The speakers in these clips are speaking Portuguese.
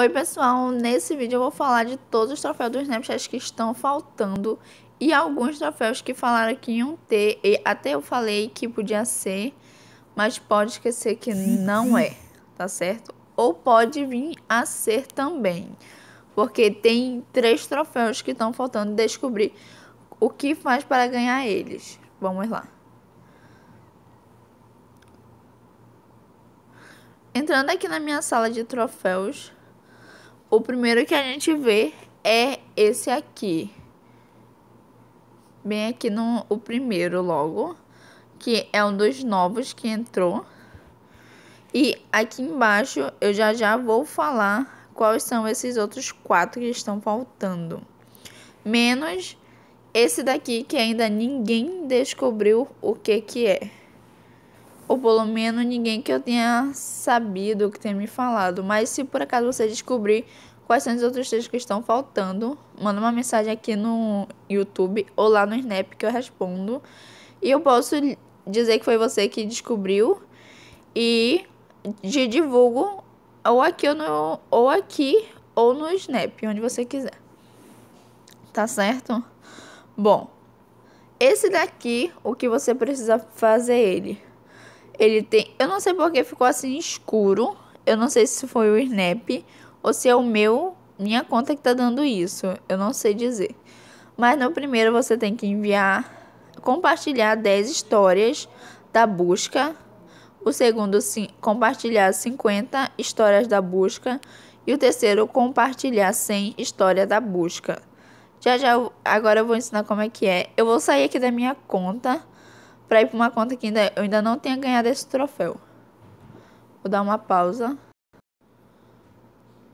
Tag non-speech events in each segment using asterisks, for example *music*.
Oi pessoal, nesse vídeo eu vou falar de todos os troféus do Snapchat que estão faltando e alguns troféus que falaram que iam ter, e até eu falei que podia ser, mas pode esquecer que não é, tá certo? Ou pode vir a ser também, porque tem três troféus que estão faltando descobrir o que faz para ganhar eles. Vamos lá. Entrando aqui na minha sala de troféus, o primeiro que a gente vê é esse aqui. Bem aqui no o primeiro logo, que é um dos novos que entrou. E aqui embaixo eu já já vou falar quais são esses outros quatro que estão faltando. Menos esse daqui que ainda ninguém descobriu o que que é ou pelo menos ninguém que eu tenha sabido que tenha me falado. Mas se por acaso você descobrir quais são os outros textos que estão faltando, manda uma mensagem aqui no YouTube ou lá no Snap que eu respondo. E eu posso dizer que foi você que descobriu e te divulgo ou aqui ou, no, ou aqui ou no Snap, onde você quiser. Tá certo? Bom, esse daqui, o que você precisa fazer é ele? Ele tem. Eu não sei porque ficou assim escuro. Eu não sei se foi o Snap ou se é o meu, minha conta que tá dando isso. Eu não sei dizer. Mas no primeiro você tem que enviar, compartilhar 10 histórias da busca. O segundo, sim, compartilhar 50 histórias da busca. E o terceiro, compartilhar 100 histórias da busca. Já já, agora eu vou ensinar como é que é. Eu vou sair aqui da minha conta para ir para uma conta que ainda, eu ainda não tenha ganhado esse troféu. Vou dar uma pausa.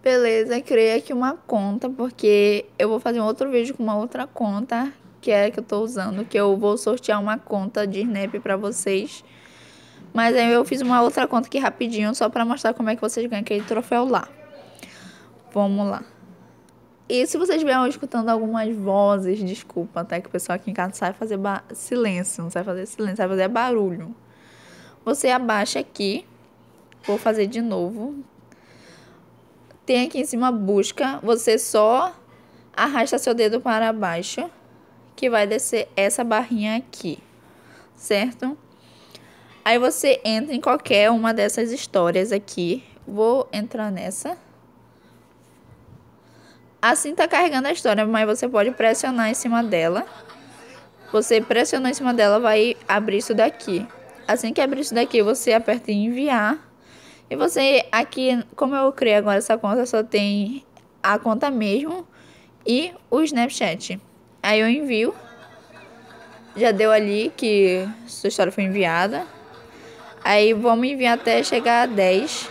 Beleza, criei aqui uma conta, porque eu vou fazer um outro vídeo com uma outra conta, que é a que eu estou usando, que eu vou sortear uma conta de Snap para vocês. Mas aí eu fiz uma outra conta aqui rapidinho, só para mostrar como é que vocês ganham aquele troféu lá. Vamos lá. E se vocês estiverem escutando algumas vozes, desculpa, até tá? que o pessoal aqui em casa sai fazer silêncio, não sai fazer silêncio, sai fazer barulho. Você abaixa aqui, vou fazer de novo. Tem aqui em cima busca, você só arrasta seu dedo para baixo, que vai descer essa barrinha aqui, certo? Aí você entra em qualquer uma dessas histórias aqui. Vou entrar nessa. Assim tá carregando a história, mas você pode pressionar em cima dela. Você pressionou em cima dela, vai abrir isso daqui. Assim que abrir isso daqui, você aperta em enviar. E você aqui, como eu criei agora essa conta, só tem a conta mesmo e o Snapchat. Aí eu envio. Já deu ali que sua história foi enviada. Aí vamos enviar até chegar a 10.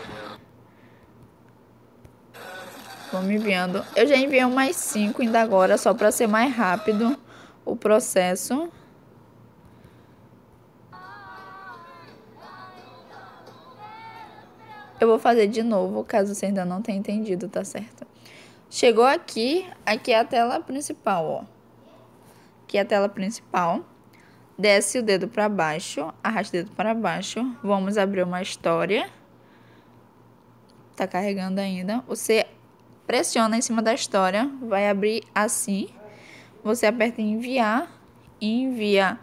Vamos me enviando. Eu já enviei mais cinco ainda agora, só para ser mais rápido o processo. Eu vou fazer de novo, caso você ainda não tenha entendido, tá certo? Chegou aqui, aqui é a tela principal, ó. Aqui é a tela principal. Desce o dedo para baixo, arrasta o dedo para baixo. Vamos abrir uma história. Tá carregando ainda. Você pressiona em cima da história, vai abrir assim. Você aperta em enviar e envia.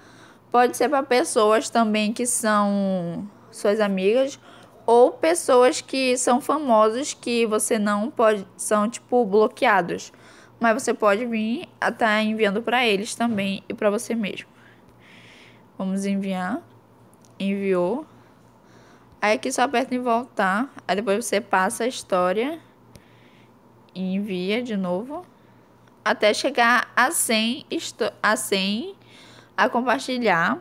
Pode ser para pessoas também que são suas amigas ou pessoas que são famosos que você não pode são tipo bloqueados, mas você pode vir a enviando para eles também e para você mesmo. Vamos enviar. Enviou. Aí aqui só aperta em voltar, aí depois você passa a história e envia de novo até chegar a 100, a 100 a compartilhar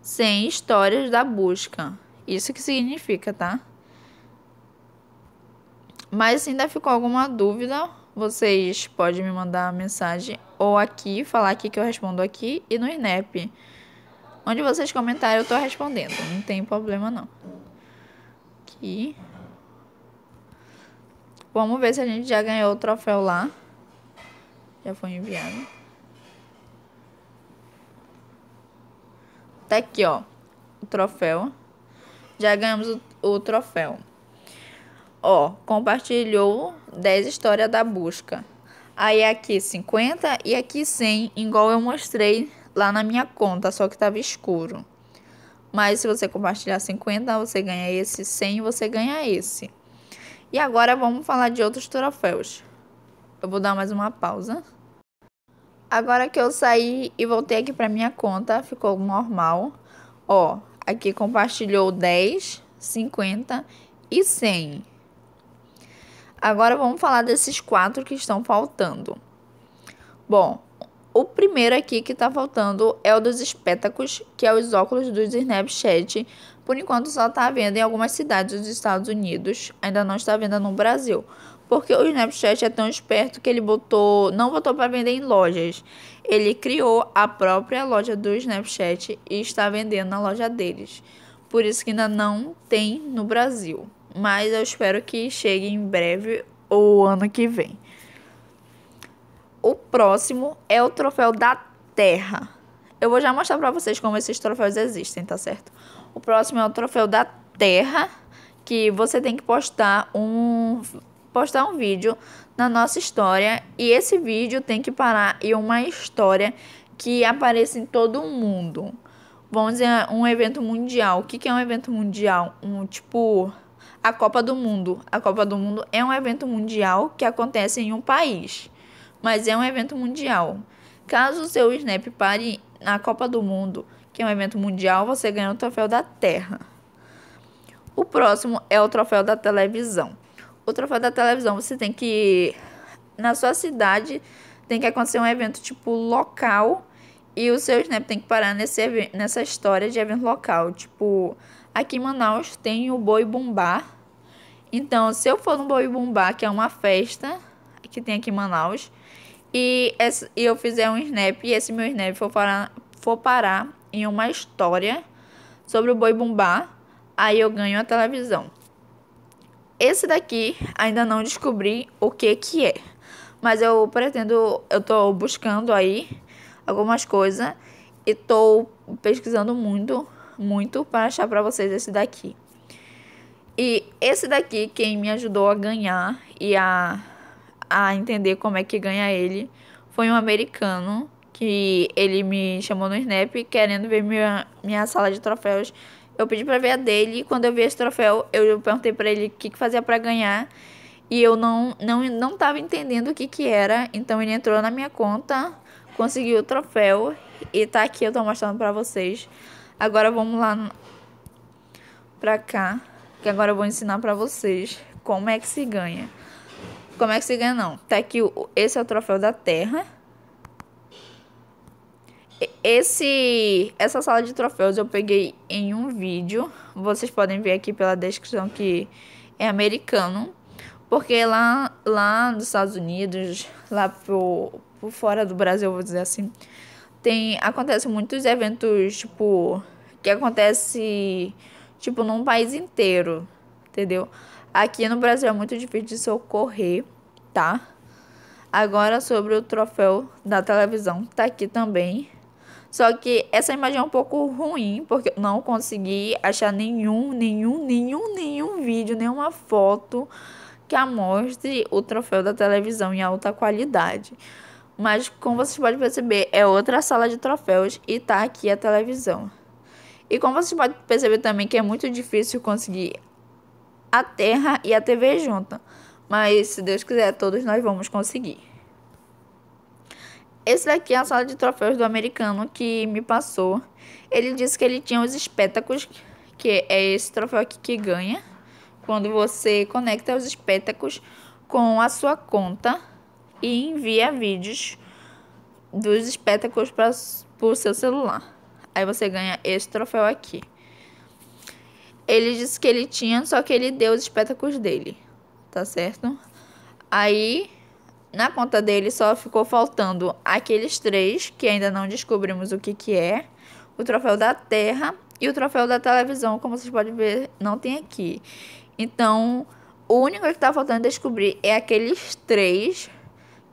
100 histórias da busca. Isso que significa, tá? Mas se ainda ficou alguma dúvida, vocês podem me mandar mensagem ou aqui, falar aqui que eu respondo aqui e no INEP. Onde vocês comentarem, eu tô respondendo. Não tem problema, não. Aqui. Vamos ver se a gente já ganhou o troféu lá. Já foi enviado. Tá aqui, ó. O troféu. Já ganhamos o, o troféu. Ó, compartilhou 10 histórias da busca. Aí aqui 50 e aqui 100, igual eu mostrei lá na minha conta, só que tava escuro. Mas se você compartilhar 50, você ganha esse. 100, você ganha esse. E agora vamos falar de outros troféus. Eu vou dar mais uma pausa. Agora que eu saí e voltei aqui para minha conta, ficou normal. Ó, aqui compartilhou 10, 50 e 100. Agora vamos falar desses quatro que estão faltando. Bom, o primeiro aqui que está faltando é o dos espetáculos, que é os óculos do Snapchat. Por enquanto só está à venda em algumas cidades dos Estados Unidos, ainda não está à venda no Brasil. Porque o Snapchat é tão esperto que ele botou, não botou para vender em lojas. Ele criou a própria loja do Snapchat e está vendendo na loja deles. Por isso que ainda não tem no Brasil. Mas eu espero que chegue em breve ou ano que vem. O próximo é o troféu da Terra. Eu vou já mostrar para vocês como esses troféus existem, tá certo? O próximo é o troféu da Terra, que você tem que postar um postar um vídeo na nossa história e esse vídeo tem que parar em uma história que apareça em todo o mundo. Vamos dizer, um evento mundial. O que, que é um evento mundial? Um tipo a Copa do Mundo. A Copa do Mundo é um evento mundial que acontece em um país mas é um evento mundial. Caso o seu snap pare na Copa do Mundo, que é um evento mundial, você ganha o troféu da Terra. O próximo é o troféu da televisão. O troféu da televisão você tem que na sua cidade tem que acontecer um evento tipo local e o seu snap tem que parar nesse nessa história de evento local, tipo aqui em Manaus tem o Boi Bumbá. Então, se eu for no Boi Bumbá, que é uma festa, que tem aqui em Manaus. E, esse, e eu fizer um snap e esse meu snap for parar, for parar em uma história sobre o boi bumbá, aí eu ganho a televisão. Esse daqui ainda não descobri o que que é, mas eu pretendo, eu tô buscando aí algumas coisas e tô pesquisando muito, muito para achar para vocês esse daqui. E esse daqui quem me ajudou a ganhar e a a entender como é que ganha ele foi um americano que ele me chamou no Snap querendo ver minha, minha sala de troféus. Eu pedi para ver a dele e quando eu vi esse troféu, eu perguntei para ele o que, que fazia para ganhar. E eu não, não, não tava entendendo o que que era, então ele entrou na minha conta, conseguiu o troféu e tá aqui, eu tô mostrando pra vocês. Agora vamos lá pra cá, que agora eu vou ensinar pra vocês como é que se ganha. Como é que se ganha, não? Tá aqui, esse é o troféu da terra. Esse, essa sala de troféus eu peguei em um vídeo. Vocês podem ver aqui pela descrição que é americano. Porque lá, lá nos Estados Unidos, lá por por fora do Brasil, vou dizer assim, tem acontece muitos eventos, tipo, que acontece tipo num país inteiro, entendeu? Aqui no Brasil é muito difícil de socorrer, tá? Agora sobre o troféu da televisão, tá aqui também. Só que essa imagem é um pouco ruim, porque eu não consegui achar nenhum, nenhum, nenhum, nenhum vídeo, nenhuma foto que amostre o troféu da televisão em alta qualidade. Mas como vocês podem perceber, é outra sala de troféus e tá aqui a televisão. E como vocês podem perceber também que é muito difícil conseguir a Terra e a TV junta. Mas se Deus quiser, todos nós vamos conseguir. Esse daqui é a sala de troféus do americano que me passou. Ele disse que ele tinha os espetáculos, que é esse troféu aqui que ganha. Quando você conecta os espetáculos com a sua conta e envia vídeos dos espetáculos para o seu celular. Aí você ganha esse troféu aqui ele disse que ele tinha, só que ele deu os espetáculos dele, tá certo? Aí, na conta dele só ficou faltando aqueles três, que ainda não descobrimos o que que é, o troféu da terra e o troféu da televisão, como vocês podem ver, não tem aqui. Então, o único que tá faltando descobrir é aqueles três,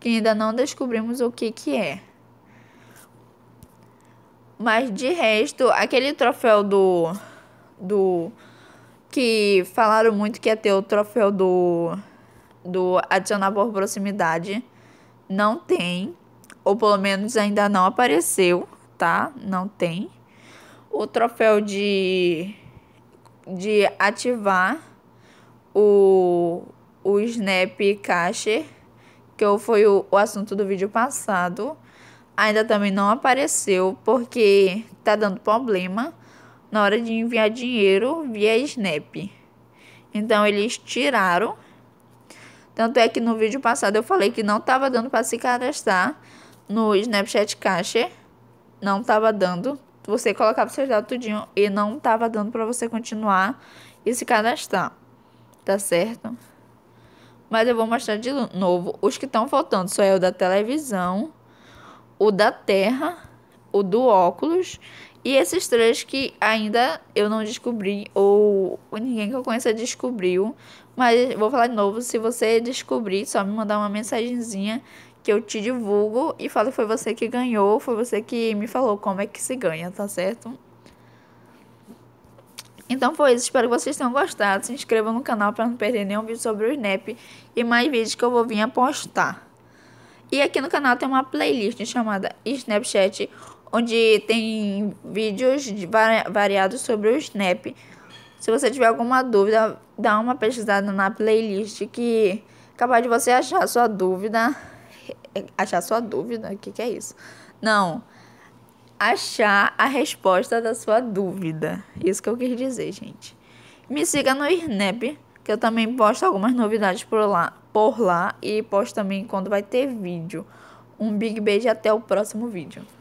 que ainda não descobrimos o que que é. Mas de resto, aquele troféu do do que falaram muito que ia ter o troféu do, do adicionar por proximidade. Não tem. Ou pelo menos ainda não apareceu, tá? Não tem. O troféu de, de ativar o, o Snap Cache, que foi o, o assunto do vídeo passado, ainda também não apareceu porque tá dando problema na hora de enviar dinheiro via Snap. Então eles tiraram. Tanto é que no vídeo passado eu falei que não estava dando para se cadastrar no Snapchat Cache, Não estava dando. Você colocava seus dados tudinho e não estava dando para você continuar e se cadastrar. Tá certo? Mas eu vou mostrar de novo. Os que estão faltando só é o da televisão, o da terra, o do óculos e esses três que ainda eu não descobri, ou ninguém que eu conheça descobriu. Mas vou falar de novo, se você descobrir, só me mandar uma mensagenzinha que eu te divulgo e falo foi você que ganhou, foi você que me falou como é que se ganha, tá certo? Então foi isso, espero que vocês tenham gostado. Se inscreva no canal para não perder nenhum vídeo sobre o Snap e mais vídeos que eu vou vir a postar. E aqui no canal tem uma playlist chamada Snapchat onde tem vídeos variados sobre o Snap. Se você tiver alguma dúvida, dá uma pesquisada na playlist que é capaz de você achar sua dúvida. *laughs* Achar sua dúvida? O que, que é isso? Não. Achar a resposta da sua dúvida. Isso que eu quis dizer, gente. Me siga no Snap, que eu também posto algumas novidades por lá, por lá e posto também quando vai ter vídeo. Um big beijo e até o próximo vídeo.